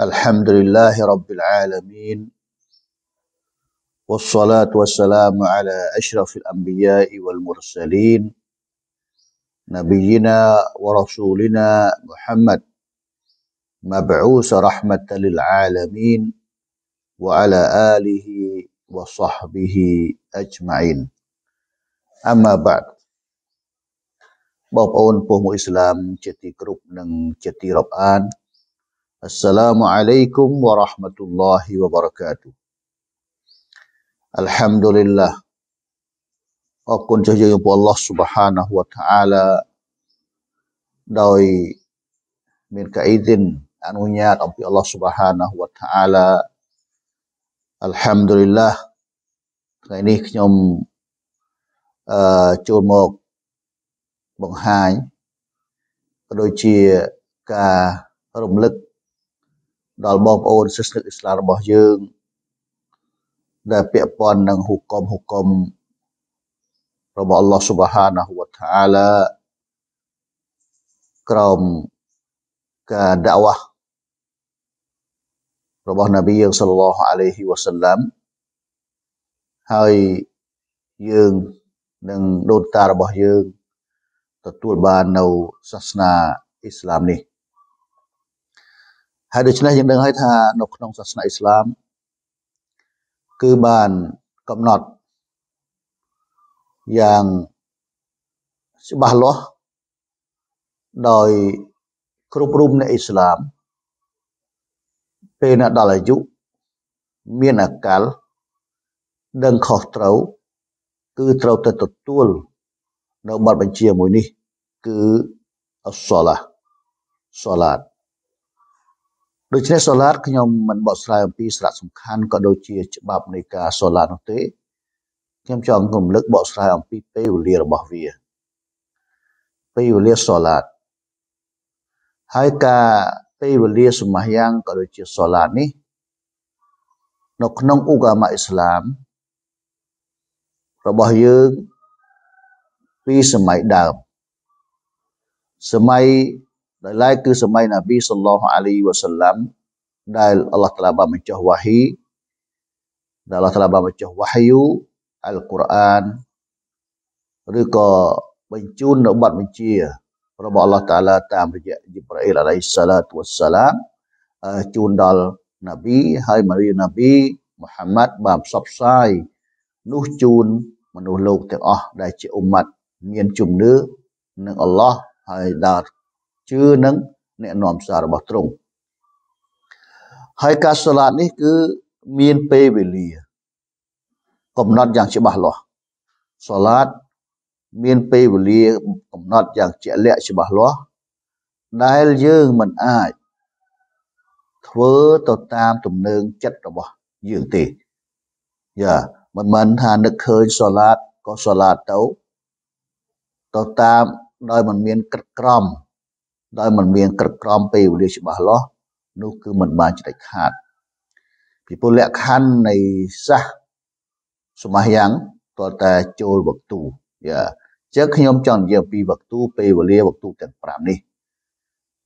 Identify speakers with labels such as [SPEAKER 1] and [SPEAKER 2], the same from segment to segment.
[SPEAKER 1] الحمد لله رب العالمين والصلاة والسلام على أشرف الأنبياء والمرسلين نبينا ورسولنا محمد مبعوث رحمة للعالمين وعلى آله وصحبه أجمعين أما بعد បងប្អូនពុះមួយឥស្លាមជាទីគោរពនិងជាទីរាប់អាន Assalamualaikum warahmatullahi wabarakatuh. Alhamdulillah. Aku cahaya kepada Allah subhanahu wa ta'ala. Dari min ka'idin anunya tapi Allah subhanahu wa ta'ala. Alhamdulillah. Ini kenyum uh, curmuk menghai. Kedua cia ka ដល់បងប្អូនសិស្សនិស្សិតអ៊ីស្លាមរបស់យើងដែលពាក់ព័ន្ធនឹងហុកកមហុកកមរបស់ Allah Subhanahu Wa Ta'ala ក្រមការដាវ៉ារបស់ Nabi យើង Sallallahu Alaihi Wasallam ហើយយើងនឹងដូនតារបស់យើងទទួលបាននៅសាសនាអ៊ីស្លាមនេះហើយដូច្នេះយើងដឹងហើយថានៅក្នុងសាសនាអ៊ីស្លាមគឺបានកំណត់យ៉ាងច្បាស់លាស់ដោយគ្រប់រូបនៃអ៊ីស្លាមពេលអ្នកដល់អាយុមានអាកាលដឹងខុសត្រូវគឺត្រូវតែទទួលនៅបទបញ្ជាមួយនេះគឺអសឡាសឡាតដូច្នេះ solar ខ្ញុំមិនបកស្រាយអំពីសារៈសំខាន់ក៏ដូចជាច្បាប់នៃការ solar នោះទេខ្ញុំចង់រំលឹកបកស្រាយអំពីពេលវេលារបស់វាពេលវេលា solar ហើយការពេលវេលាសមាយ៉ាងក៏ដូចជា solar នេះនៅក្នុងឧកាមអ៊ីស្លាមរបស់យើងពីសម័យដើមសម័យ dan lain ke semai Nabi sallallahu alaihi wasallam dan Allah telah bermecah wahyu dan Allah telah bermecah wahyu Al-Quran reka mencun nak buat mencia Rabb Allah Ta'ala tam rejak Jibril alaihi salatu wassalam uh, cundal Nabi hai mari Nabi Muhammad bab sapsai nuh cun menuh lok tiang ah dai ci umat mien cumne ning Allah hai dar ជឿនឹងអ្នកនាំសាររបស់ទ្រង់ហើយការសាឡាតនេះគឺមានពេលវេលាកំណត់យ៉ាងច្បាស់លាស់សាឡាតមានពេលវេលាកំណត់យ៉ាងជាក់លាក់ច្បាស់លាស់ដែលយើងមិនអាចធ្វើទៅតាមទំនើងចិត្តរបស់យើងទេយ៉ាមិនមិនថានឹកឃើញសាឡាតក៏សាឡាតទៅទៅតាមដោយមិនមានក្រឹកក្រមដោយមិនមានក្រឹកក្រមពេលវេលាច្បាស់លាស់នោះគឺមិនបានចំណេចខាតពីពលលក្ខខណ្ឌនៃសាសសមាយ៉ាងតរតែចូលវកទូយ៉ាចឹងខ្ញុំចង់និយាយអំពីវកទូពេលវេលាវកទូទាំង5នេះ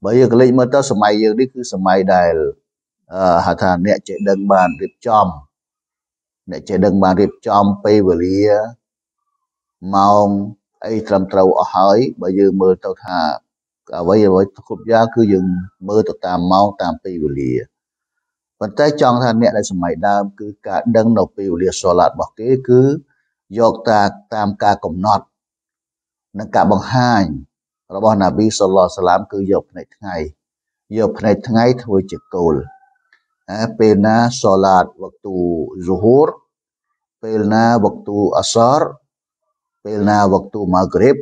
[SPEAKER 1] បើយើងកលិចមើលទៅសម័យយើងនេះគឺសម័យដែលអឺហៅថាអ្នកចេះដឹងបានរៀបចំអ្នកចេះដឹងបានរៀបចំពេលវេលាម៉ោងអីត្រឹមត្រូវអស់ហើយបើយើងមើលទៅថាអ្វីអ្វីគ្រប់យ៉ាងគឺយើងមើលទៅតាមម៉ោងតាមពេលវេលាប៉ុន្តែចង់ថាអ្នកដែលសម័យដើមគឺការដឹងនៅពេលវេលាសឡាតរបស់គេគឺយកតាតាមការកំណត់និងការបង្ហាញរបស់ណាប៊ីសុលឡោះសាឡាមគឺយកផ្នែកថ្ងៃយកផ្នែកថ្ងៃធ្វើជាគោលហើយពេលណាសឡាតវកទូហ្សូហូរពេលណាវកទូអសារពេលណាវកទូម៉ាហ្គ្រីប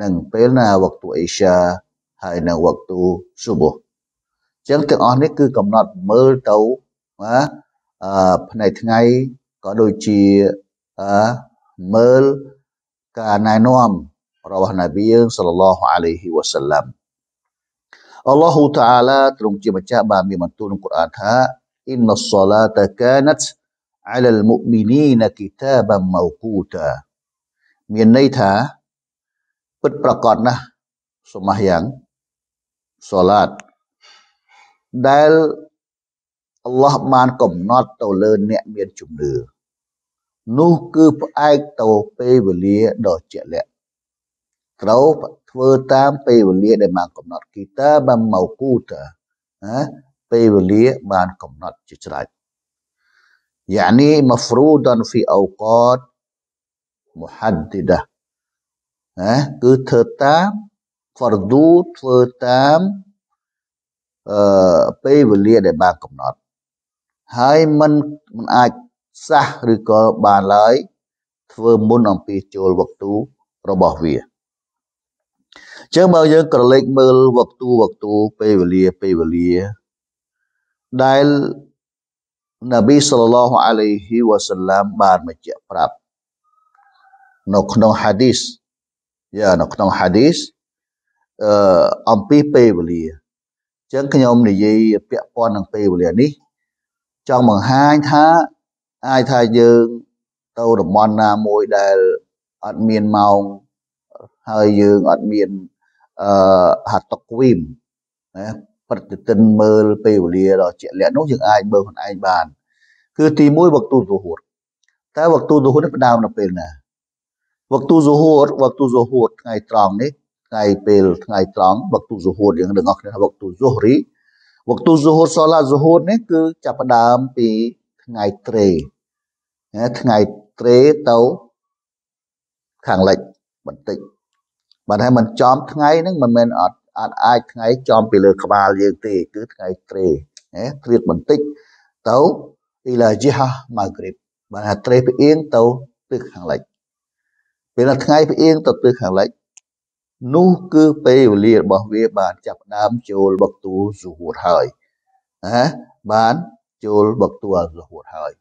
[SPEAKER 1] និងពេលណាវក្តូអេសាហើយនៅវក្តូស៊ូប៊ូចឹងទាំងអស់នេះគឺកំណត់មើលទៅណាអឺផ្នែកថ្ងៃក៏ដូចជាអឺមើលការណែនាំរបស់នប៊ីយើងសាឡឡោះអាឡៃហ៊ីវ៉ាសាឡាំអល់ឡោះតាអាឡាទ្រង់ជាម្ចាស់បានមានបន្ទូលក្នុងកូរ៉ានថាអ៊ីនណសសាឡាតកាណាត់ على المؤمنين كتابا موقوتا មានន័យថាពិតប្រកបណាស់សមះយ៉ាងសូឡាតដែលអល់ឡោះបានកំណត់ទៅលើអ្នកមានជំនឿនោះគឺផ្អែកទៅពេលវេលាដ៏ជាក់លាក់ត្រូវធ្វើតាមពេលវេលាដែលបានកំណត់គីតាបានមកគូតាណាពេលវេលាបានកំណត់ជាច្រើន يعني مفروضا في أوقات محددة ណាគឺធ្វើតាម fardu ធ្វើតាមអឺពេលវេលាដែលបានកំណត់ហើយมันมันអាចសះឬក៏បានឡើយធ្វើមុនអំពីចូលវក្ទូរបស់វាចឹងបើយើងក្រឡេកមើលវក្ទូវក្ទូពេលវេលាពេលវេលាដែលនប៊ីសល្លឡោះអាឡៃហ៊ីវ៉ាសាឡាមបានបញ្ជាក់ប្រាប់ នៅក្នុងហាឌីសយ៉ានៅក្នុងហាឌីសអឺអំពីពេលវេលាចឹងខ្ញុំនិយាយពាក់ព័ន្ធនឹងពេលវេលានេះចង់បង្ហាញថាអាចថាយើងទៅតំបន់ណាមួយដែលអត់មានម៉ោងហើយយើងអត់មានអឺហាត់តុកវីមណាប្រតិទិនមើលពេលវេលាដល់ជាក់លាក់នោះយើងអាចមើលខ្លួនឯងបានគឺទី1វកទូលទូហួតតែវកទូលទូហួតនេះផ្ដើមនៅពេលណាវកទូសូហួតវកទូសូហួតថ្ងៃត្រង់នេះថ្ងៃពេលថ្ងៃត្រង់វកទូសូហួតយើងនឹងអស់គ្នាវកទូសូហរីវកទូសូហួតសូឡាសូហួតនេះគឺចាប់ផ្ដើមពីថ្ងៃត្រេថ្ងៃត្រេទៅខាងលិចបន្តិចបើថាมันចំថ្ងៃហ្នឹងមិនមែនអត់អត់អាចថ្ងៃចំពីលើក្បាលយើងទេគឺថ្ងៃត្រេណាត្រៀតបន្តិចទៅអ៊ីឡាជីហាម៉ាហ្គ្រីបបើថាត្រេផ្អៀងទៅទិសខាងលិចពេលណាថ្ងៃផ្អៀងទៅទិសខាងលិចនោះគឺពេលវេលារបស់វាបានចាប់ដើមចូលបកទួលសុហួតហើយណាបានចូលបកទួលសុហួតហើយ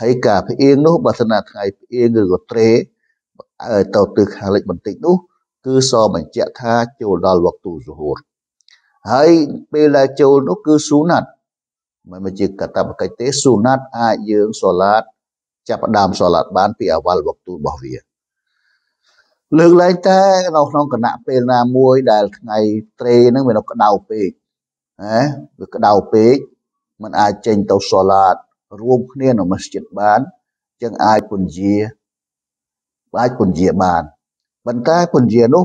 [SPEAKER 1] ហើយការផ្អៀងនោះបើសិនណាថ្ងៃផ្អៀងឬក៏ត្រេទៅទិសខាងលិចបន្តិចនោះគឺសបញ្ជាក់ថាចូលដល់វកទួលសុហួតហើយពេលដែលចូលនោះគឺស៊ូណាត់មិនមែនជាកតបកិច្ចទេស៊ូណាត់អាចយើងសឡាតចាប់ដើមសឡាតបានពីអវលវកទួលរបស់វាលើកលែងតែនៅក្នុងគណៈពេលណាមួយដែលថ្ងៃត្រេហ្នឹងវានៅក្តៅពេកណាវាក្តៅពេកมันអាចចេញទៅសូឡាតរួមគ្នានៅមស្ជិតបានចឹងអាចពន្យាអាចពន្យាបានប៉ុន្តែពន្យានោះ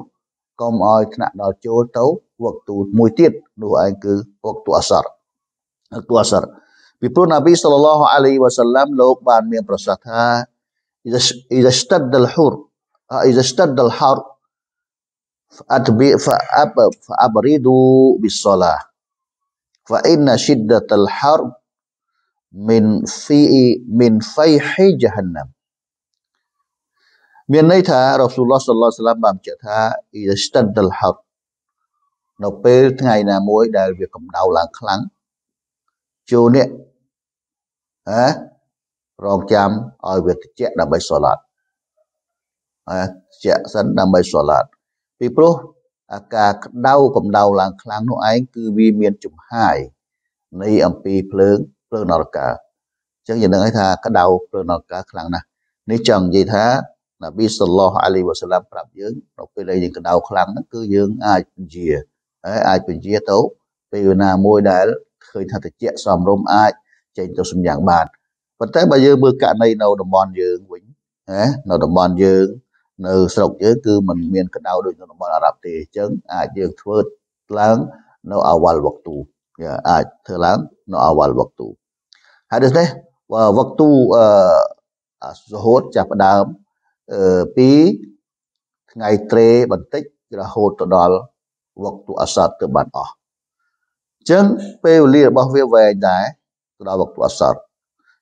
[SPEAKER 1] កុំឲ្យថ្នាក់ដល់ចូលទៅវឹកទូមួយទៀតនោះឯងគឺវឹកទូអសរវឹកទូអសរពីព្រោះណាប៊ីសល្លឡោះអាឡៃវ៉ាសាឡាំលោកបានមានប្រសាសន៍ថា إذا اشتد الحر ha iza stad al har atbi fa ab fa abridu bis fa inna shiddat al har min fi min fayhi jahannam min nai tha rasulullah sallallahu alaihi wasallam bam che tha iza stad al har no pe thai na muoy dal vi kam dau lang khlang chu ne ha rong cham oi vi tche da bai salat ជាក់សិនដើម្បីសាឡាតពីព្រោះអាការក្តៅកម្ដៅឡើងខ្លាំងនោះឯងគឺវាមានចំហាយនៃអំពីភ្លើងភ្លើងនរកាអញ្ចឹងយើងនឹងឲ្យថាក្តៅភ្លើងនរកាខ្លាំងណាស់នេះចង់និយាយថាណាប៊ីសឡោះអាលីវ៉ាសាឡាមប្រាប់យើងដល់ពេលដែលយើងក្តៅខ្លាំងហ្នឹងគឺយើងអាចពន្យាហើយអាចពន្យាទៅពេលណាមួយដែលឃើញថាតិចសំរុំអាចចេញទៅសំយ៉ាងបានប៉ុន្តែបើយើងមើលករណីនៅតំបន់យើងវិញណានៅតំបន់យើងនៅស្រុកយើងគឺมันមានកដៅដូចនៅតំបន់អារ៉ាប់ទេអញ្ចឹងអាចយើងធ្វើឡើងនៅអវលវកទូយើងអាចធ្វើឡើងនៅអវលវកទូហើយដូចនេះវកទូអឺសហូតចាប់ផ្ដើមអឺពីថ្ងៃត្រេបន្តិចរហូតទៅដល់វកទូអសតទៅបានអស់អញ្ចឹងពេលវេលារបស់វាវែងដែរទៅដល់វកទូអសត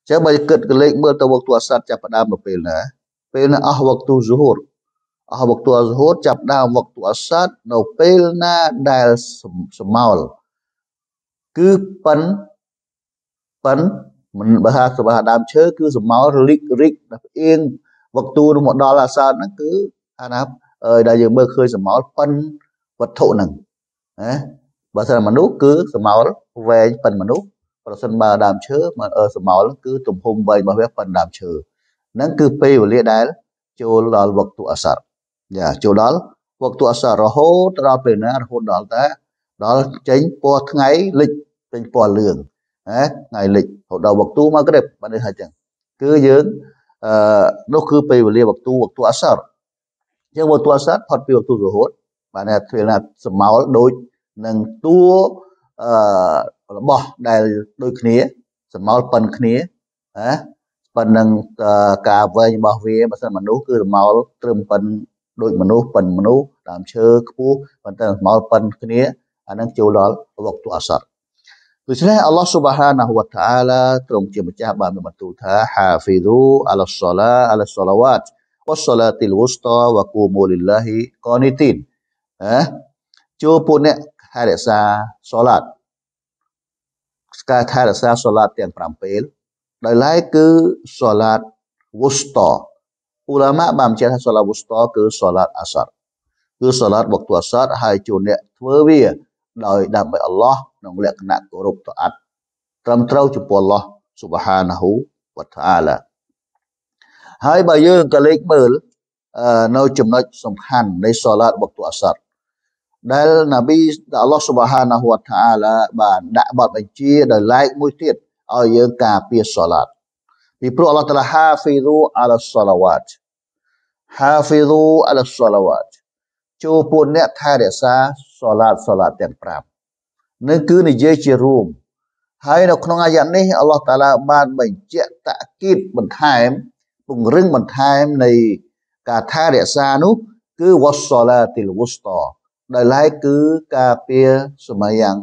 [SPEAKER 1] អញ្ចឹងបើគិតកលេចមើលទៅវកទូអសតចាប់ផ្ដើមនៅពេលណាពេលអស់វកទូស៊ូហូរអស់វកទូអ៊ូស៊ូហូរចាប់ដើមវកទូអសាត់នៅពេលណាដែលសមោលគឺប៉ិនប៉ិនមិនបើថាសបាដើមឈើគឺសមោលរលិករិចដល់អៀងវកទូមកដល់អសាត់ហ្នឹងគឺអាណាដែលយើងមើលឃើញសមោលប៉ិនវត្ថុហ្នឹងណាបើសិនមនុស្សគឺសមោលវែងប៉ិនមនុស្សប្រសិនបើដើមឈើសមោលគឺទំហំវែងរបស់វាប៉ិនដើមឈើហ្នឹងគឺពេលវេលាដែលចូលដល់វក្តុអសរយ៉ាចូលដល់វក្តុអសររហូតដល់ពេលណារហូតដល់តែដល់ចេញពណ៌ថ្ងៃលិចចេញពណ៌លឿងណាថ្ងៃលិចរហូតដល់វក្តុមកក្រឹបបាននេះហើយចឹងគឺយើងអឺនោះគឺពេលវេលាវក្តុវក្តុអសរចឹងវក្តុអសរផុតពីវក្តុរហូតបានថាធ្វើណាសមោលដូចនឹងតួអឺរបស់ដែលដូចគ្នាសមោលប៉ុនគ្នាណាប៉ុណ្ណឹងការវែងរបស់វាបើសិនមនុស្សគឺរមោលត្រឹមប៉ុនដូចមនុស្សប៉ុនមនុស្សដើមឈើខ្ពស់ប៉ុន្តែរមោលប៉ុនគ្នាអានឹងចូលដល់វកទុអសតដូច្នេះអល់ឡោះស៊ុបហានាហ៊ូវតាអាឡាទ្រង់ជាម្ចាស់បានបន្ទូលថាហាហ្វីឌូអាឡាសឡាអាឡាសឡាវ៉ាតវ៉ាសឡាទីលវស្តាវ៉ាគូមូលីឡាហ៊ីកូនីទីនហ៎ចូលពួកអ្នកថែរក្សាសឡាតការថែរក្សាសឡាតទាំង5ពេលដោយឡែកគឺសាឡាតវុស្តអ៊ូឡាម៉ាបានបញ្ជាក់ថាសាឡាវុស្តគឺសាឡាតអាសរគឺសាឡាតវក្តអាសរហើយជួនអ្នកធ្វើវាដោយដើម្បីអល់ឡោះក្នុងលក្ខណៈគោរពតអាត់ត្រឹមត្រូវចំពោះអល់ឡោះស៊ុបហានាហ៊ូវតាអាឡាហើយបើយើងក៏លេខមើលនៅចំណុចសំខាន់នៃសាឡាតវក្តអាសរដែលនប៊ីអល់ឡោះស៊ុបហានាហ៊ូវតាអាឡាបានដាក់បទបញ្ជាដោយឡែកមួយទៀតឲ្យយើងការពារសាឡាត់ពីព្រោះអល់ឡោះតាឡាហាហ្វីឌូអាឡាសាឡាវ៉ាត់ហាហ្វីឌូអាឡាសាឡាវ៉ាត់ចូលពួកអ្នកថែរក្សាសាឡាត់សាឡាត់ទាំង5នឹងគឺនិយាយជារួម ហើយនៅក្នុងអាយ៉ានេះអល់ឡោះតាឡាបានបញ្ជាក់តាគីតបន្ថែម ពង្រឹងបន្ថែមនៃការថែរក្សានោះគឺវ៉ាសាឡាទីលវ៉ូស្តដោយឡែកគឺការពារសម័យយ៉ាង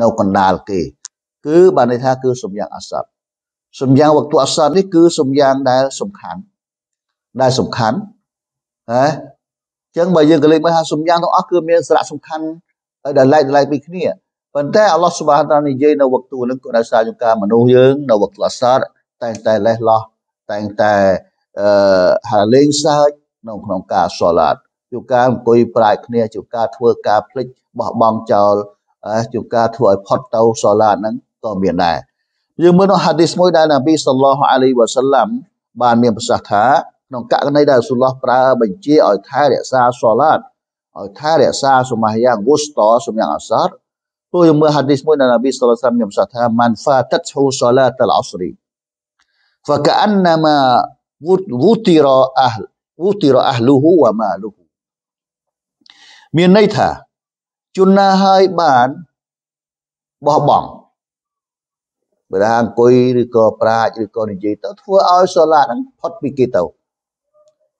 [SPEAKER 1] នៅកណ្ដាលគេគឺបានន័យថាគឺសំយ៉ាងអាស័តសំយ៉ាងវកតុអាស័តនេះគឺសំយ៉ាងដែលសំខាន់ដែលសំខាន់ហ៎អញ្ចឹងបើយើងក៏លេចមើលថាសំយ៉ាងទាំងអស់គឺមានសារៈសំខាន់ដែលឡែកឡែកពីគ្នាប៉ុន្តែអល់ឡោះសុបហានតានិយាយនៅវកតុនឹងក៏ដោយសារជំការមនុស្សយើងនៅវកតុអាស័តតែងតែលេះលោះតែងតែអឺហាលេងសើចនៅក្នុងការសឡាតជួបការអង្គុយប្រាជ្ញគ្នាជួបការធ្វើការភ្លេចបោះបង់ចោលជួបការធ្វើឲ្យផុតទៅសឡាតហ្នឹងក៏មានដែរយើងមើលនៅហាឌីសមួយដែរណាប៊ីសឡោះអាលីវ៉ាសឡាំបានមានប្រសាសន៍ថាក្នុងករណីដែលសុលោះប្រើបញ្ជាឲ្យថែរក្សាសូឡាតឲ្យថែរក្សាសុមាហ្យាហ្គូស្តសុមាអាសាតទោះយើងមើលហាឌីសមួយណាប៊ីសឡោះសាំមានប្រសាសន៍ថាម៉ាន់ហ្វាតតូសូឡាតអល់អស្រី فكأنما وطر أهل وطر أهله وماله មានន័យថាជំនះហើយបានបោះបង់បើថាអង្គុយឬក៏ប្រាជ្ញឬក៏និយាយទៅធ្វើឲ្យសូឡាហ្នឹងផុតពីគេទៅ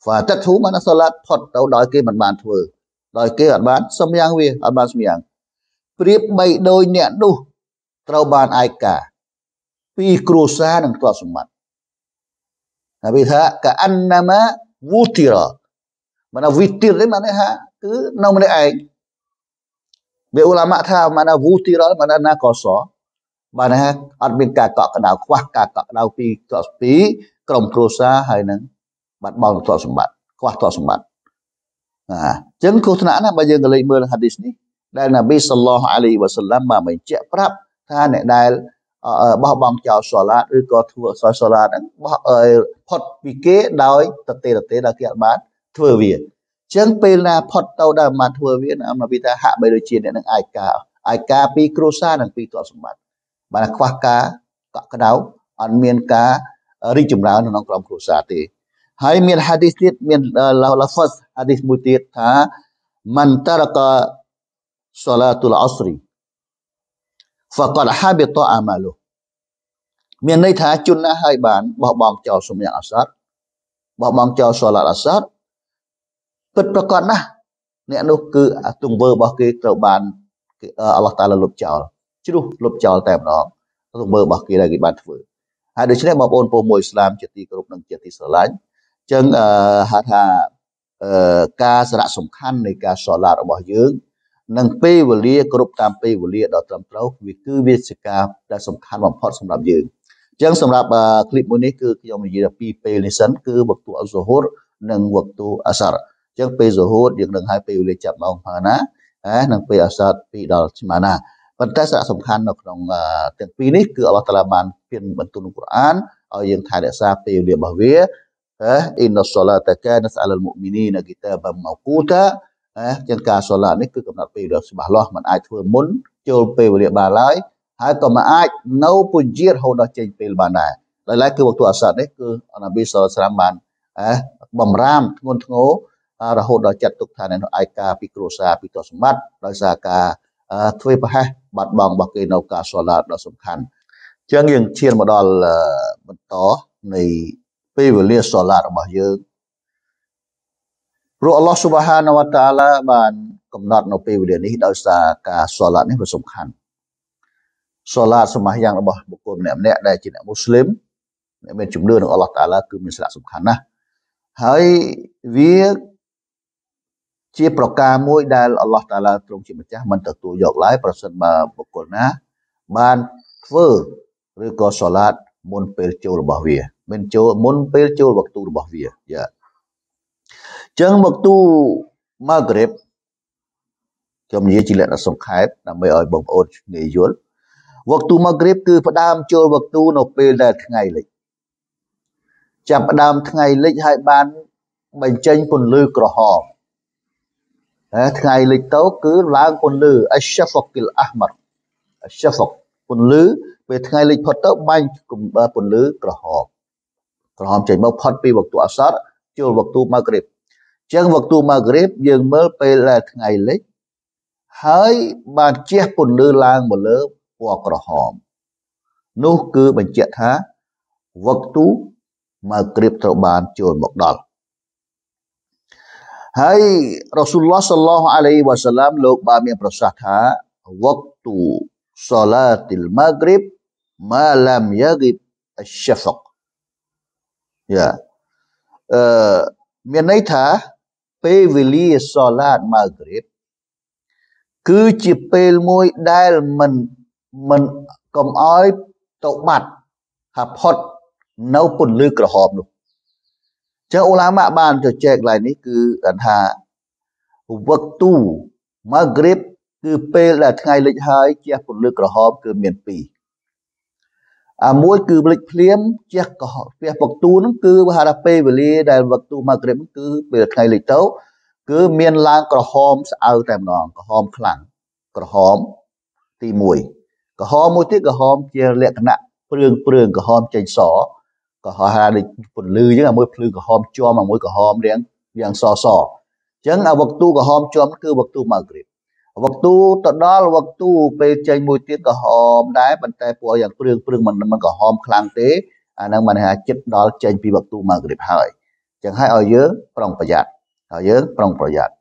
[SPEAKER 1] ហ្វាតិតធូបានសូឡាផុតទៅដោយគេមិនបានធ្វើដោយគេអត់បានសំយ៉ាងវាអត់បានសំយ៉ាងប្រៀបបីដោយអ្នកនោះត្រូវបានឯកាពីគ្រួសារនិងទ្រព្យសម្បត្តិហើយវាថាកាអណ្ណាមាវូទីរមកណាវីទីរនេះមកនេះហាគឺនៅម្នាក់ឯងវាអ៊ូឡាម៉ាក់ថាមកណាវូទីរមកណាណាកសបានថាអត់មានការកក់ក្ដៅខ្វះការកក់ក្ដៅពីក្រសពីក្រមគ្រួសារហើយនឹងបាត់បង់ទ្រព្យសម្បត្តិខ្វះទ្រព្យសម្បត្តិអញ្ចឹងគ្រោះថ្នាក់ណាបើយើងក៏លេចមើលហាឌីសនេះដែលណាប៊ីសល្លោះអាលីវ៉ាសាឡាមបានបញ្ជាក់ប្រាប់ថាអ្នកដែលបោះបង់ចោលសាឡាតឬក៏ធ្វើអសសាឡាតហ្នឹងបោះផុតពីគេដោយតទេតទេដល់គេអត់បានធ្វើវាអញ្ចឹងពេលណាផុតទៅដល់បានធ្វើវាណាប៊ីថាហាក់បីដូចជាអ្នកនឹងអាយកាអាយកាពីគ្រួសារនិងពីទ្រព្យសម្បត្តិបានខ្វះការកក់ក្ដៅអត់មានការរីកចម្រើនក្នុងក្រុមគ្រួសារទេហើយមានហាឌីសទៀតមានឡាហ្វាសហាឌីសមួយទៀតថាមន្តរកសូឡាតុលអស្រី فقد حبط عمله មានន័យថាជនណាហើយបានបោះបង់ចោលសម្ញាក់អសរបោះបង់ចោលសូឡាអសរពិតប្រកបណាស់អ្នកនោះគឺទង្វើរបស់គេត្រូវបានអល់ឡោះតាឡាលុបចោលជ្រុះលុបចោលតែម្ដងទង្វើរបស់គេដែលគេបានធ្វើហើយដូច្នេះបងប្អូនពុះមួយអ៊ីស្លាមជាទីគោរពនិងជាទីស្រឡាញ់ចឹងហៅថាការសារៈសំខាន់នៃការសឡាតរបស់យើងនិងពេលវេលាគ្រប់តាមពេលវេលាដ៏ត្រឹមត្រូវវាគឺវាជាការដែលសំខាន់បំផុតសម្រាប់យើងចឹងសម្រាប់คลิปមួយនេះគឺខ្ញុំនិយាយពីពេលនេះសិនគឺវក្តូអ៊ុសូហូរនិងវក្តូអាសារចឹងពេលសូហូរយើងនឹងឲ្យពេលវេលាចាប់ម៉ោងផាណាហើយនឹងពេលអាសារពីដល់ស្មាណាប៉ុន្តែសារៈសំខាន់នៅក្នុងទាំងពីរនេះគឺអល់ឡោះតាឡាបានពៀនបន្ទូលក្នុងកូរ៉ានឲ្យយើងថែរក្សាពេលវេលារបស់វាណាអ៊ីនណសូឡាតាកានសអលលមុមីនីនគីតាបមូកូតាណាជាងការសូឡានេះគឺកំណត់ពេលវេលាច្បាស់លាស់มันអាចធ្វើមុនចូលពេលវេលាបានឡើយហើយក៏មិនអាចនៅពុជាតរហូតដល់ចេញពេលបានដែរដោយឡែកគឺវក្តអាសាត់នេះគឺអនប៊ីសូឡាស្រាមបានណាបំរាមធ្ងន់ធ្ងររហូតដល់ចាត់ទុកថានៅឯការពីគ្រួសារពីទ្រព្យសម្បត្តិដោយសារការធ្វើប្រហែសបាត់បង់របស់គេនៅការសូឡាដ៏សំខាន់អញ្ចឹងយើងឈានមកដល់បន្តនៃពេលវេលាសូឡារបស់យើងព្រោះអល់ឡោះស៊ុបហានវតាឡាបានកំណត់នៅពេលវេលានេះដោយសារការសូឡានេះវាសំខាន់សូឡាសមាសយ៉ាងរបស់បុគ្គលម្នាក់ម្នាក់ដែលជាអ្នកមូស្លីមអ្នកមានជំនឿនឹងអល់ឡោះតាឡាគឺមានសារៈសំខាន់ណាស់ហើយវាជាប្រការមួយដែលអល់ឡោះតាឡាទ្រង់ជាម្ចាស់មិនទទួលយកឡើយប្រសិនបើបុគ្គលណាបានធ្វើឬក៏សាឡាតមុនពេលចូលរបស់វា មិនចូលមុនពេលចូលវក្ទូរបស់វាយ៉ាចឹងវក្ទូម៉ាហ្គ្រិបខ្ញុំនិយាយជាលក្ខណៈសង្ខេបដើម្បីឲ្យបងប្អូនងាយយល់វក្ទូម៉ាហ្គ្រិបគឺផ្ដើមចូល វក្ទូនៅពេលដែលថ្ងៃលិចចាប់ផ្ដើមថ្ងៃលិចហើយបានបញ្ចេញពន្លឺក្រហមថ្ងៃលិចទៅគឺឡើងពន្លឺអស្ហ្វកីលអាហ្មាត់អស្ហ្វកពន្លឺពេលថ្ងៃលិចផុតទៅបាញ់ពន្លឺក្រហមក្រហមចេញមកផុតពីវក្តអសរចូលវក្តម៉ាក្រីបអញ្ចឹងវក្តម៉ាក្រីបយើងមើលពេលថ្ងៃលិច ហើយបានជះពន្លឺឡើងមកលើពណ៌ក្រហមនោះគឺបញ្ជាក់ថាវក្តម៉ាក្រីបត្រូវបានចូលមកដល់ហើយរ៉ាស៊ូលឡោះសល្លោះអាឡៃវ៉ាសាឡាមលោកបានមានប្រសាសន៍ថាវកទូសាឡាទីលម៉ាហ្គ្រីបម៉ាឡាមយ៉ាហ្គីបអស្យាហ្វកយ៉ាអឺមានន័យថាពេលវេលាសាឡាតម៉ាហ្គ្រីបគឺជាពេលមួយដែលមិនមិនកុំអោយទៅបាត់ថាផុតនៅពន្លឺក្រហមនោះចឹងអូឡាម៉ាបានជជែកឡើងនេះគឺគាត់ថាវឹកទូម៉ាហ្គ្រីបគឺពេលដែលថ្ងៃលិចហើយជះពន្លឺក្រហម គឺមានពីរអាមួយ គឺលិចភ្លៀមជះកោះពះពកទូហ្នឹងគឺវាហៅថាពេលវេលា ដែលវឹកទូម៉ាហ្គ្រីបគឺពេលថ្ងៃលិចទៅគឺ មានឡើងក្រហមស្អៅតែម្ដងក្រហមខ្លាំងក្រហមទី1ក្រហមមួយទៀតក្រហម ជាលក្ខណៈព្រឿងព្រឿងក្រហមចេញសអក្រហមថាដូចពន្លឺអញ្ចឹងអាមួយភ្លឺក្រហមជាប់អាមួយក្រហមរាងរាងសសអញ្ចឹងអាវឹកទូក្រហមជាប់គឺវឹកទូម៉ៅក្រៀបវឹកទូទៅដល់វឹកទូពេលចេញមួយទៀតក្រហមដែរប៉ុន្តែពណ៌យ៉ាងព្រឿងព្រឿងមិនមិនក្រហមខ្លាំងទេអាហ្នឹងមិនថាចិត្តដល់ចេញពីវឹកទូម៉ៅក្រៀបហើយអញ្ចឹងឲ្យឲ្យយើងប្រុងប្រយ័ត្នឲ្យយើងប្រុងប្រយ័ត្ន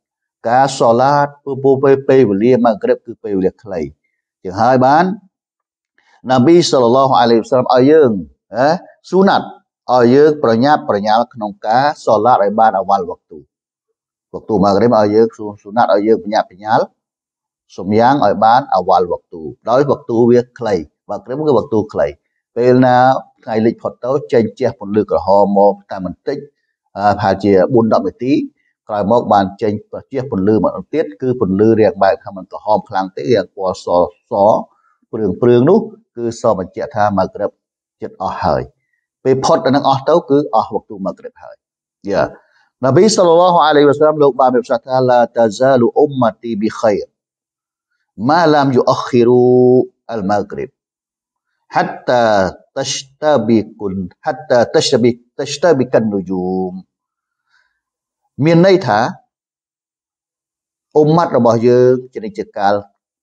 [SPEAKER 1] ការសូឡាតពពពេលពេលវេលាម៉ៅក្រៀបគឺពេលវេលាខ្លីជាងហើយបានណាប៊ីសល្លឡោះអាឡៃវសឡាមឲ្យយើងណាស៊ូណាត់ឲ្យយើងប្រញាប់ប្រញាល់ក្នុងការសឡាត់ឲ្យបានអវលវកទូវកទូម៉ាក្រីមឲ្យយើងស៊ូណាត់ឲ្យយើងប្រញាប់ប្រញាល់សំយ៉ាងឲ្យបានអវលវកទូដោយវកទូវាខ្លីវកក្រីមគឺវកទូខ្លីពេលណាថ្ងៃលិចផុតទៅចេញជះពន្លឺក្រហមមកតែបន្តិចប្រហែលជា4 10នាទីក្រោយមក បានចេញជះពន្លឺមកទៀតគឺពន្លឺរាងបែបថាมันក្រហមខ្លាំងទេរាងពណ៌សសព្រឿងព្រឿងនោះគឺសបញ្ជាក់ថាម៉ាក្រីបចិត្តអស់ហើយពេលផុតដល់នឹងអស់ទៅគឺអស់វកទុមកក្រឹបហើយយាណាប៊ីសឡឡោះអាឡៃវ៉ាសឡាំលោកបានប្រសាសន៍ថាឡាតាហ្សាលូអុមម៉ាទីប៊ីខៃរម៉ាឡាំយូអខីរូអលម៉ាក្រឹប hatta tashtabiqun hatta tashtabiq tashtabiqan nujum មានន័យថាអុម្មាត់របស់យើងចនិចកាល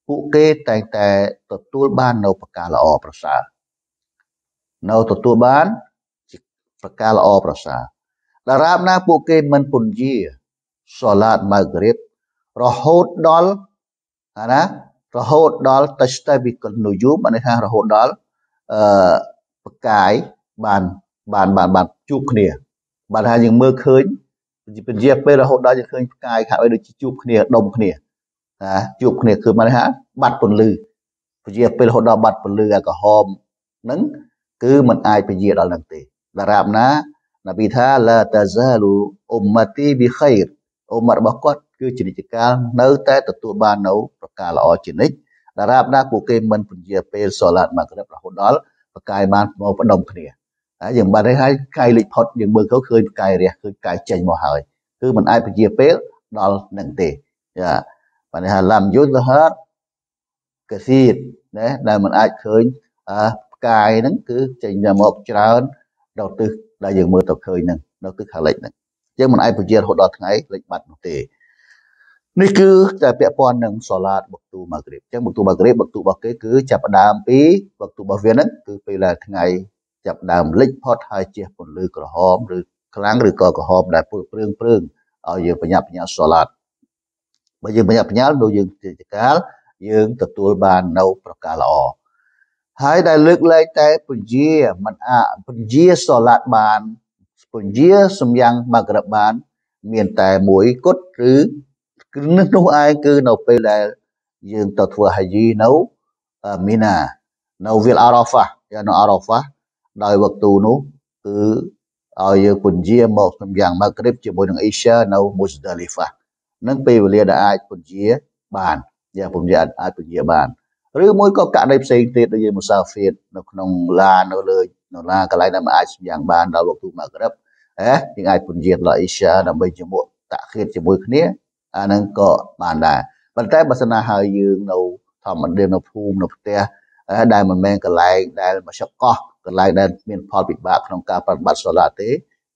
[SPEAKER 1] ពួកគេតែងតែទទួលបាននៅប្រការល្អប្រសើរនៅទទួលបានប្រការល្អប្រសើរដរាបណាពួកគេមិនពុនយាសឡាតម៉ៅក្រិបរហូតដល់ណារហូតដល់តស្តេវិកនុយូបានន័យថារហូតដល់អឺប្រកាយបានបានបានបានជួបគ្នាបានថាយើងមើលឃើញពជាពេលរហូតដល់យើងឃើញផ្កាយខាងឲ្យដូចជាជួបគ្នាដុំគ្នាណាជួបគ្នាគឺបានថាបាត់ពន្លឺពជាពេលរហូតដល់បាត់ពន្លឺអាក្រហមហ្នឹងគឺมันអាចពជាដល់ហ្នឹងទេដរាបណានប៊ីថាឡាតាហ្សាលូអ៊ុមម៉ាទីប៊ីខៃរអ៊ុមម៉ាត់របស់គាត់គឺជានិច្ចកាលនៅតែទទួលបាននៅប្រការល្អជានិច្ចដរាបណាពួកគេមិនពន្យាពេលសូឡាតម៉ាក្រិបរហូតដល់ប្រកាយបានមកផ្ដុំគ្នាហើយយើងបានហើយកាយលេចផុតយើងមើលទៅឃើញប្រកាយរះឃើញកាយចេញមកហើយគឺមិនអាចពន្យាពេលដល់នឹងទេចាបានថាឡាំយុទ្ធហាតកសិទ្ធណាដែលមិនអាចឃើញអាផ្កាយហ្នឹងគឺចេញមកច្រើនដល់ទិសដែលយើងមើលទៅឃើញហ្នឹងនៅទិសខាងលិចហ្នឹងយើងមិនអាចពជារហូតដល់ថ្ងៃលិចបាត់នោះទេនេះគឺតែពាក់ព័ន្ធនឹងសូឡាតបកទូម៉ាក្រេបអញ្ចឹងបកទូម៉ាក្រេបបកទូរបស់គេគឺចាប់ផ្ដើមពីបកទូរបស់វាហ្នឹងគឺពេលដែលថ្ងៃចាប់ដើមលិចផុតហើយជះពន្លឺក្រហមឬខ្លាំងឬក៏ក្រហមដែលពុះព្រឿងព្រឿងឲ្យយើងប្រញាប់ប្រញាល់សូឡាតបើយើងប្រញាប់ប្រញាល់ដូចយើងជាកាលយើងទទួលបាននៅប្រការល្អហើយដែលលើកលែងតែពជាមិនអាពជាសឡាតបានពជាសម្យ៉ាងមករបាន មានតែមួយគត់ឬនោះនោះឯងគឺនៅពេលដែល យើងទៅធ្វើហាជីនៅមីណានៅវិលអារ៉ាហ្វាយ៉ាងនៅអារ៉ាហ្វាដោយវក្ទូនោះគឺឲ្យយើងពន្យាមកសម្យ៉ាងមកក្រឹបជាមួយនឹងអ៊ីសានៅមូសដាលីហ្វានឹងពេលវេលាដែលអាចពន្យាបានយ៉ាងពន្យាអាចពន្យាបានឬមួយក៏ករណីផ្សេងទៀតដូចយើងមុសាហ្វៀតនៅក្នុងឡានៅលើនៅឡាកន្លែងដែលមិនអាចយ៉ាងបានដល់វគ្គមកក្រឹបហ៎យើងអាចពន្យាដល់អ៊ីសាដើម្បីជាមួយតាក់ឃាតជាមួយគ្នាអាហ្នឹងក៏បានដែរប៉ុន្តែបើសិនណាហើយយើងនៅធម្មតានៅភូមិនៅផ្ទះដែលមិនមែនកន្លែងដែលមជ្ឈកោះកន្លែងដែលមាន ផលពិបាកក្នុងការប្រតិបត្តិសូឡាទេ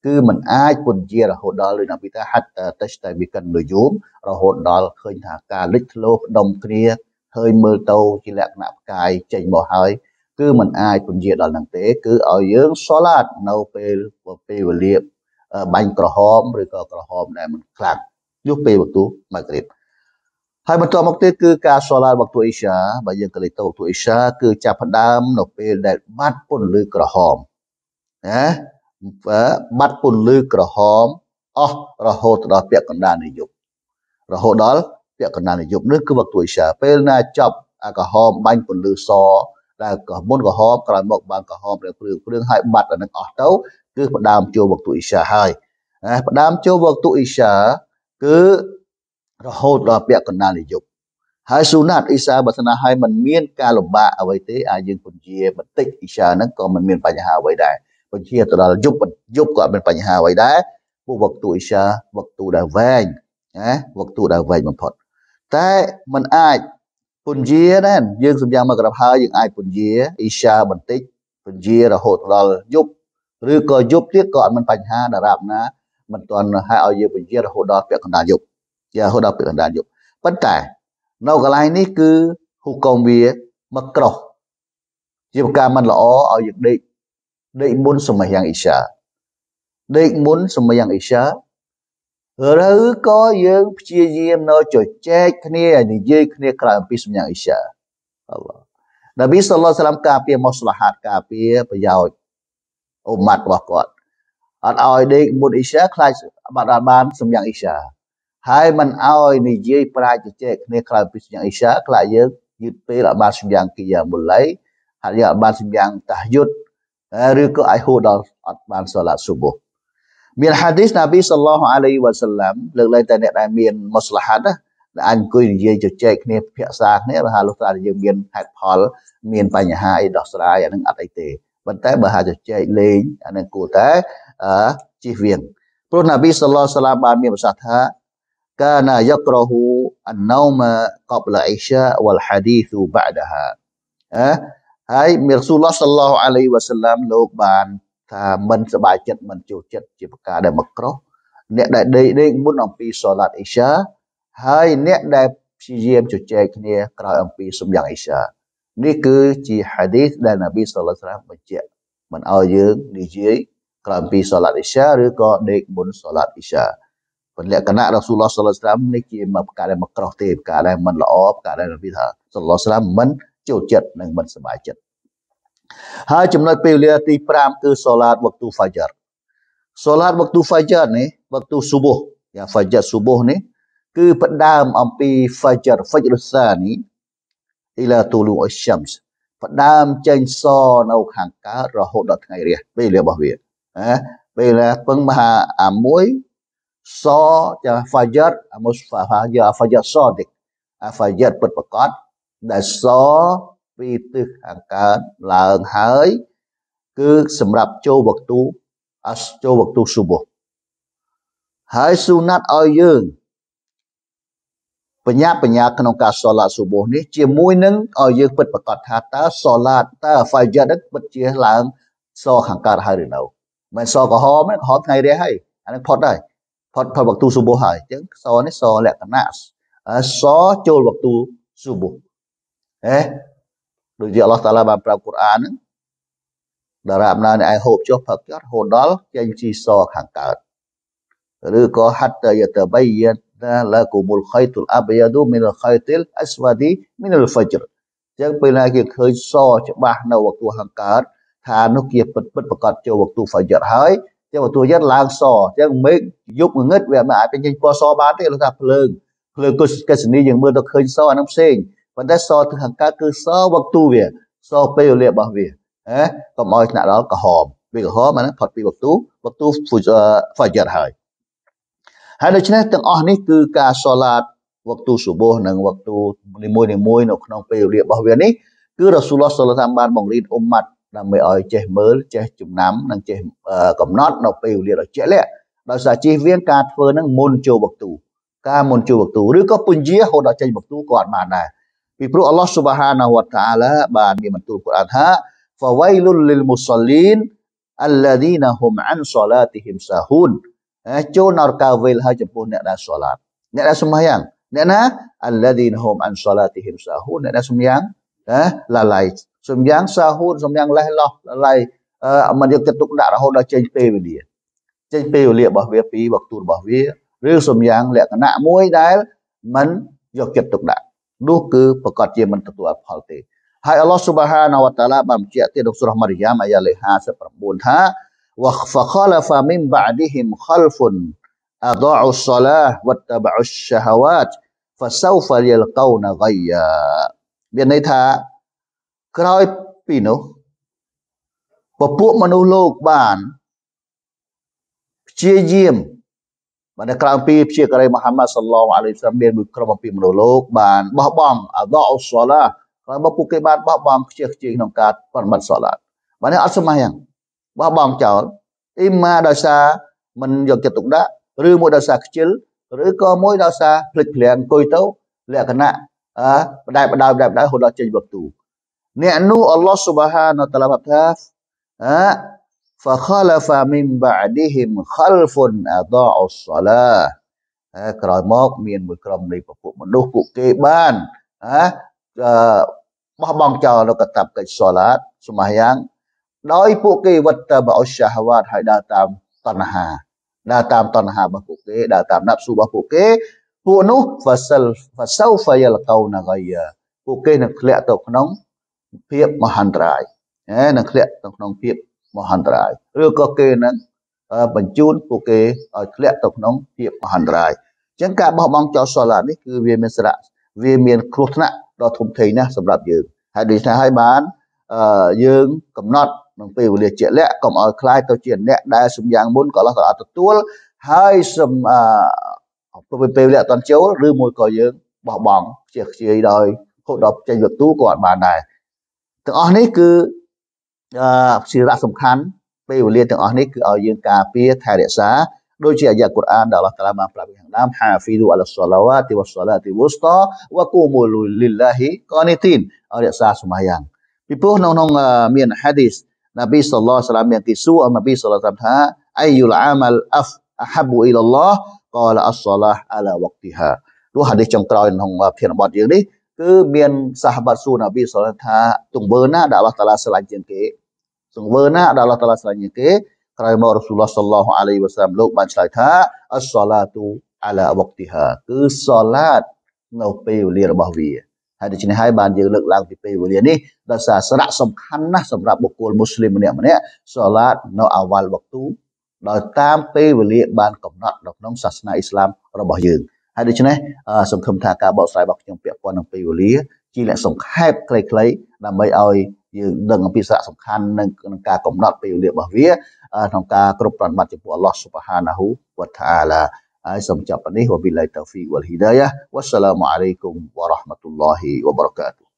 [SPEAKER 1] គឺมันអាចពន្យារហូតដល់លើនប៊ីតាហាត់តេសតៃមីកិនលយូមរហូតដល់ឃើញថាការលិចធ្លោផ្ដុំគ្នាហើយមើលទៅជាលក្ខណៈផ្កាយចេញមកហើយគឺมันអាចពន្យាដល់នឹងទេគឺឲ្យយើងសឡាតនៅពេលពេលវេលាបាញ់ក្រហមឬក៏ក្រហមដែលมันខ្លាំងយុពេលវក្តម៉ាក្រីបហើយបន្តមកទៀតគឺការសឡាតវក្តអ៊ីសាបើយើងក៏លេខទៅវក្តអ៊ីសាគឺចាប់ផ្ដើមនៅពេលដែលបាត់ពន្លឺក្រហមណាបាត់ពន្លឺក្រហមអស់រហូតដល់ពាក់កណ្ដាលនៃយប់រហូតដល់ពាក្យកណ្ដាលនិយមនេះគឺវឹកទួយឆាពេលណាចប់អាក្រហមបាញ់ពន្លឺសដែលក៏មុនក្រហមក្រោយមកបានក្រហមរឿងព្រឿងព្រឿងហើយបាត់អានឹងអស់ទៅគឺផ្ដើមចូលវឹកទួយឆាហើយផ្ដើមចូលវឹកទួយឆាគឺរហូតដល់ពាក្យកណ្ដាលនិយមហើយស៊ូណាតអ៊ីសាបើសិនណាឲ្យมันមានការលំបាកអ្វីទេអាចយើងពន្យាបន្តិចអ៊ីសាហ្នឹងក៏មិនមានបញ្ហាអ្វីដែរពន្យាទៅដល់យប់យប់ក៏អត់មានបញ្ហាអ្វីដែរពួកវឹកទួអ៊ីសាវឹកទួដែលវែងណាវឹកទួដែលវែងបំផុតតែมันអាចពុនយាដែរយើងសម្យ៉ាងមកក្រាប់ហើយយើងអាចពុនយាអ៊ីសាបន្តិចពុនយារហូតដល់យប់ឬក៏យប់ទៀតក៏អត់មានបញ្ហាដរាបណាមិនទាន់ឲ្យឲ្យយើងពុនយារហូតដល់ពាក់កណ្ដាលយប់យារហូតដល់ពាក់កណ្ដាលយប់ប៉ុន្តែនៅកន្លែងនេះគឺហុកុំវាមកក្រោះជាប្រការមិនល្អឲ្យយើងដេកដេកមុនសម្រាប់យ៉ាងអ៊ីសាដេកមុនសម្រាប់យ៉ាងអ៊ីសាឬក៏យើងព្យាយាមនៅជជែកគ្នានិយាយគ្នាក្រៅអំពីសម្ញាអ៊ីសាអល់ឡោះនប៊ីសល្លោះសាឡាមការពារមុស្លាហាតការពារប្រយោជន៍អ៊ុម៉ាត់របស់គាត់អត់ឲ្យដេកមុនអ៊ីសាខ្លាចបាត់អត់បានសម្ញាអ៊ីសាហើយមិនឲ្យនិយាយប្រាជ្ញជែកគ្នាក្រៅពីសម្ញាអ៊ីសាខ្លាចយើងយឺតពេលអត់បានសម្ញាគីយ៉ាមុលៃហើយយើងអត់បានសម្ញាតាយុទ្ធឬក៏ឲ្យហួរដល់អត់បានសាឡាត់ស៊ូប៊ូមានហាឌីសណាប៊ីសឡោះអាឡៃវ៉ាសាឡាំលើកឡើងតែអ្នកដែលមានមុស្លាហាត់ណាដែលអាចអង្គុយនិយាយជជែកគ្នាពិភាក្សាគ្នាបើហាលោកតាយើងមានហេតុផលមានបញ្ហាអីដោះស្រាយអានឹងអត់អីទេប៉ុន្តែបើហាជជែកលេងអានឹងគួរតែអឺជិះវៀងព្រោះណាប៊ីសឡោះសាឡាមបានមានប្រសាសន៍ថាកាណាយក្រហូអណោមកបលអ៊ីសាវលហាឌីស៊ូបាដហាអើហើយមានរស៊ូលឡោះសាឡាឡៃវ៉ាសាឡាមលោកបានថាមិនសบายចិត្តមិនចូលចិត្តជាប្រការដែលមកក្រោះអ្នកដែលដេកដេកមុនអំពីសឡាត់អ៊ីសាហើយអ្នកដែលព្យាយាមជជែកគ្នាក្រោយអំពីសំយ៉ាងអ៊ីសានេះគឺជាហាឌីសដែលនប៊ីសឡាត់ស្រាបញ្ជាក់មិនឲ្យយើងនិយាយក្រោយអំពីសឡាត់អ៊ីសាឬក៏ដេកមុនសឡាត់អ៊ីសាពលលក្ខណៈរ៉ាស៊ូលឡោះសឡាត់ស្រានេះជាមកប្រការដែលមកក្រោះទេប្រការដែលមិនល្អប្រការដែលនប៊ីថាសឡាត់ស្រាមិនចូលចិត្តនិងមិនសบายចិត្តហើយចំណុចពេលវេលា ទី5គឺសូឡាតវកទូហ្វាយ៉ាត់សូឡាតវកទូហ្វាយ៉ាត់នេះវកទូស៊ូបូយ៉ាហ្វាយ៉ាត់ស៊ូបូនេះគឺផ្ដើមអំពីហ្វាយ៉ាត់ហ្វាយ៉ាត់សានីអ៊ីឡាទូលូអ៊ីសាំសផ្ដើមចេញសនៅខាងកើតរហូតដល់ថ្ងៃរះពេលវេលារបស់វាណាពេលវេលាពឹងមហាអាមួយសចាហ្វាយ៉ាត់អាមុសហ្វាយ៉ាត់ហ្វាយ៉ាត់សតិកអាហ្វាយ៉ាត់ពិតប្រកបដែលសពីទិសខាងកើតឡើងហើយគឺសម្រាប់ចូលវកទូអសចូលវកទូសុបោះហើយសុណាត់ឲ្យយើងបញ្ញាបញ្ញាក្នុងការសឡាតសុបោះនេះជាមួយនឹងឲ្យយើងពិតប្រកបថាតើសឡាតតើហ្វាយយ៉ានឹងពិតជាឡើងសខាងកើតហើយឬនៅមិនសកហមហមថ្ងៃរះហើយអានឹងផុតហើយផុតផុតវកទូសុបោះហើយអញ្ចឹងសនេះសលក្ខណៈសចូលវកទូសុបោះហេដូចជាអល់ឡោះតាឡាបានប្រាប់កូរ៉ានហ្នឹងតារាអំណាចឯងហូបចុះផឹកចោះរហូតដល់ចេញជីសខាងកើតឬក៏ហាត់តាយតបីយតាឡាគុមុលខៃតុលអាបយ៉ាឌូមីនលខៃតុលអស្វាឌីមីនលហ្វជ្រចឹងពេលណាគេឃើញសច្បាស់នៅវគ្គខាងកើត ថានោះគេពិតពិតប្រកាសចូលវគ្គហ្វជ្រហើយចឹងវគ្គយត់ឡើងសចឹងមេឃយប់ងឹតវាមិនអាចបញ្ចេញពណ៌សបានទេលោកថាភ្លើងភ្លើងកុសកេសនីយើងមើលទៅឃើញសអានឹងផ្សេងប៉ុន្តែសទិសខាងកើតគឺសវកទូវាសពេលវេលារបស់វាណាកុំឲ្យថ្នាក់ដល់ក្រហមវាក្រហមអាហ្នឹងផុតពីវកទូវកទូហ្វាយរហើយហើយដូច្នេះទាំងអស់នេះគឺការសឡាតវកទូសុបោះនិងវកទូនីមួយនីមួយនៅក្នុងពេលវេលារបស់វានេះគឺរ៉ាស៊ូលឡោះសឡាតាមបានបង្រៀនអ៊ុមម៉ាត់ដើម្បីឲ្យចេះមើលចេះចំណាំនិងចេះកំណត់នៅពេលវេលាដ៏ជាក់លាក់ដោយសារជិះវៀងការធ្វើហ្នឹងមុនចូលវកទូការមុនជួបបកទូឬក៏ពញាហូតដល់ចេញបកទូក៏អត់បានដែរពីព្រោះអល់ឡោះស៊ុបហានាវតាឡាបានមានបន្ទូលកូរ៉ានថាហ្វាវៃលុលលីលមូសាលីនអាឡាឌីណាហ៊ុមអានសាឡាទីហ៊ីមសាហ៊ូនចូលនរកាវេលហើយចំពោះអ្នកដែលសាឡាតអ្នកដែលសម្យ៉ាងអ្នកណាអាឡាឌីណាហ៊ុមអានសាឡាទីហ៊ីមសាហ៊ូនអ្នកដែលសម្យ៉ាងឡាឡៃសម្យ៉ាងសាហ៊ូនសម្យ៉ាងលេះលោះឡាឡៃអឺមិនយកចិត្តទុកដាក់រហូតដល់ចេញពេលវេលាចេញពេលវេលារបស់វាពីវក្តូរបស់វាឬសម្យ៉ាងលក្ខណៈមួយដែលមិនយកចិត្តទុកដាក់នោះគឺប្រកាសជាមិនទទួលផលទេហើយអល់ឡោះស៊ុបហានវតាឡាបានបញ្ជាក់ទៀតក្នុងសូរ៉ាម៉ារីយ៉ាមអាយ៉ាលេ59ថា وخلف من بعدهم خلف أضاعوا الصلاة واتبعوا الشهوات فسوف يلقون غيا មានន័យថាក្រោយពីនោះពពួកមនុស្សលោកបានព្យាយាមបាទនៅក្រៅពីព្យាការីមូហាម៉ាត់សឡងអាឡៃសាមមានមួយក្រុមអំពីមនុស្សលោកបានបោះបង់អដអ៊ូសឡាក្រោយមកពួកគេបានបោះបង់ខ្ជិះខ្ជិះក្នុងការប្រមាត់សឡាបាទនេះអត់សម័យហ្នឹងបោះបង់ចោលអ៊ីម៉ាដោយសារមិនយកចិត្តទុកដាក់ឬមួយដោយសារខ្ជិលឬក៏មួយដោយសារភ្លេចភ្លាំងអង្គុយទៅលក្ខណៈអើបដែបដៅបដែបដៅហូតដល់ចេញវឹកទូអ្នកនោះអល់ឡោះស៊ុបហានតាឡាថាអើ فخلف من بعدهم خلف أضاعوا الصلاة ក្រោយមកមានមួយក្រុមនៃពពួកមនុស្សពួកគេបានណាបោះបង់ចោលនៅកតាប់កិច្ចសឡាតសមាយ៉ាងដោយពួកគេវត្តបអុសាហវ៉ាតហើយដើរតាមតណ្ហាដើរតាមតណ្ហារបស់ពួកគេដើរតាមណាប់ស៊ូរបស់ពួកគេពួកនោះ fasal fasal fayal qauna ghayya ពួកគេនឹងធ្លាក់ទៅក្នុងភាពមហន្តរាយណានឹងធ្លាក់ទៅក្នុងភាពមហន្តរាយឬក៏គេនឹងបញ្ជូនពួកគេឲ្យធ្លាក់ទៅក្នុងភាពមហន្តរាយអញ្ចឹងការបោះបង់ចោលសាឡានេះគឺវាមានសារៈវាមានគ្រោះថ្នាក់ដ៏ធំធេងណាស់សម្រាប់យើងហើយដូច្នេះហើយបានយើងកំណត់នឹងពេលវេលាជាក់លាក់កុំឲ្យខ្លាចទៅជាអ្នកដែលសម្យ៉ាងមុនក៏ឡោះក៏អត់ទទួលហើយសំអឺពេលវេលាអត់ទាន់ចូលឬមួយក៏យើងបោះបង់ខ្ជិះខ្ជាយដោយហូតដល់ចេញវត្តទូក៏អត់បានដែរទាំងអស់នេះគឺជារៈសំខាន់ពេលវេលាទាំងអស់នេះគឺឲ្យយើងការពារថែរក្សាដូចជាអាយ៉ាកូរ៉ានដែលអល់ឡោះតាឡាបានប្រាប់ពីខាងដើមហាហ្វីឌូអាឡាសូឡាវ៉ាទីវ៉ាសូឡាទីវ៉ូស្តាវ៉ាគូមូលូលីឡាហ៊ីកូនីទីនឲ្យរក្សាសម័យយ៉ាងពីព្រោះនៅក្នុងមានហាឌីសនប៊ីសល្លោះសាឡាមមានទីសួរនប៊ីសល្លោះសាឡាមថាអាយុលអាមលអាហ្វអាហាប៊ូអ៊ីឡឡោះកូឡាអស្សូឡាអាឡាវ៉ាក់ទីហាទោះហាឌីសចុងក្រោយក្នុងធានបទយើងនេះគឺមានសាហាបាត់សួរនប៊ីសល្លោះថាទង្វើណាដែលអល់ឡោះតាឡាស្រឡាញ់ជាងគេសង្វើណាដែលអល់ឡោះតាឡាស្រឡាញ់ជាងគេក្រោយមករ៉ូស៊ូលឡោះសល្លោះអាឡៃវ៉ាសាមលោកបានឆ្លើយថាអស្សាឡាទូអាឡាវកទីហាគឺសឡាតនៅពេលវេលារបស់វាហើយដូច្នេះហើយបានយើងលើកឡើងពីពេលវេលានេះដោយសារសារៈសំខាន់ណាស់សម្រាប់បុគ្គលមូស្លីមម្នាក់ម្នាក់សឡាតនៅអាវ៉ាល់វកទូដោយតាមពេលវេលា បានកំណត់នៅក្នុងសាសនាអ៊ីស្លាមរបស់យើងហើយដូច្នេះសង្ឃឹមថាការបកស្រាយរបស់ខ្ញុំពាក់ព័ន្ធនឹងពេលវេលា ជាលក្ខសង្ខេបខ្លីៗដើម្បីឲ្យយើងដឹងអំពីសារៈសំខាន់នៃក្នុងការកំណត់ពេលវេលារបស់វាក្នុងការគ្រប់ប្រណិតចំពោះអល់ឡោះស៊ុបហានាហ៊ូវតាអាឡាហើយសូមចាប់នេះវប៊ីឡៃតោហ្វីវលហ៊ីដាយ៉ាវ៉ាសឡាមអាឡៃគុំវ៉ារ៉ាហ្មាតុលឡាហ៊ីវ៉ាបរកាតូ